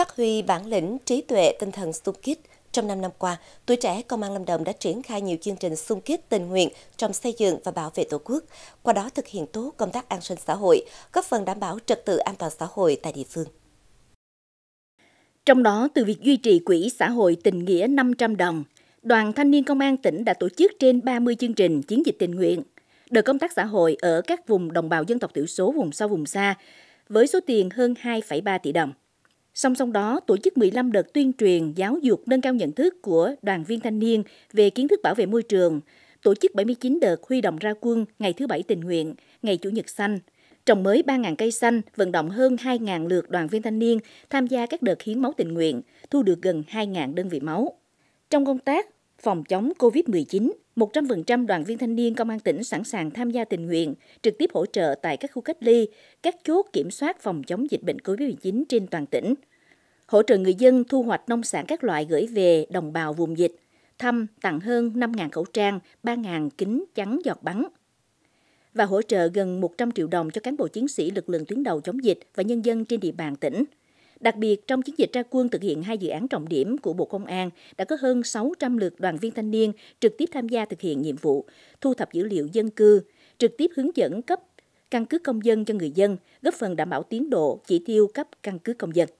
Phát huy bản lĩnh, trí tuệ, tinh thần xung kích, trong 5 năm qua, tuổi trẻ Công an Lâm Đồng đã triển khai nhiều chương trình xung kích tình nguyện trong xây dựng và bảo vệ Tổ quốc, qua đó thực hiện tốt công tác an sinh xã hội, góp phần đảm bảo trật tự an toàn xã hội tại địa phương. Trong đó, từ việc duy trì quỹ xã hội tình nghĩa 500 đồng, Đoàn Thanh niên Công an tỉnh đã tổ chức trên 30 chương trình chiến dịch tình nguyện, đợt công tác xã hội ở các vùng đồng bào dân tộc thiểu số vùng sâu vùng xa, với số tiền hơn 2,3 tỷ đồng. Song song đó, tổ chức 15 đợt tuyên truyền, giáo dục nâng cao nhận thức của đoàn viên thanh niên về kiến thức bảo vệ môi trường, tổ chức 79 đợt huy động ra quân ngày thứ Bảy tình nguyện, ngày Chủ nhật xanh, trồng mới 3.000 cây xanh, vận động hơn 2.000 lượt đoàn viên thanh niên tham gia các đợt hiến máu tình nguyện, thu được gần 2.000 đơn vị máu. Trong công tác phòng chống COVID-19, 100% đoàn viên thanh niên công an tỉnh sẵn sàng tham gia tình nguyện, trực tiếp hỗ trợ tại các khu cách ly, các chốt kiểm soát phòng chống dịch bệnh COVID-19 trên toàn tỉnh. Hỗ trợ người dân thu hoạch nông sản các loại gửi về đồng bào vùng dịch, thăm tặng hơn 5.000 khẩu trang, 3.000 kính chắn giọt bắn và hỗ trợ gần 100 triệu đồng cho cán bộ chiến sĩ lực lượng tuyến đầu chống dịch và nhân dân trên địa bàn tỉnh. Đặc biệt, trong chiến dịch ra quân thực hiện hai dự án trọng điểm của Bộ Công an, đã có hơn 600 lượt đoàn viên thanh niên trực tiếp tham gia thực hiện nhiệm vụ, thu thập dữ liệu dân cư, trực tiếp hướng dẫn cấp căn cứ công dân cho người dân, góp phần đảm bảo tiến độ chỉ tiêu cấp căn cứ công dân.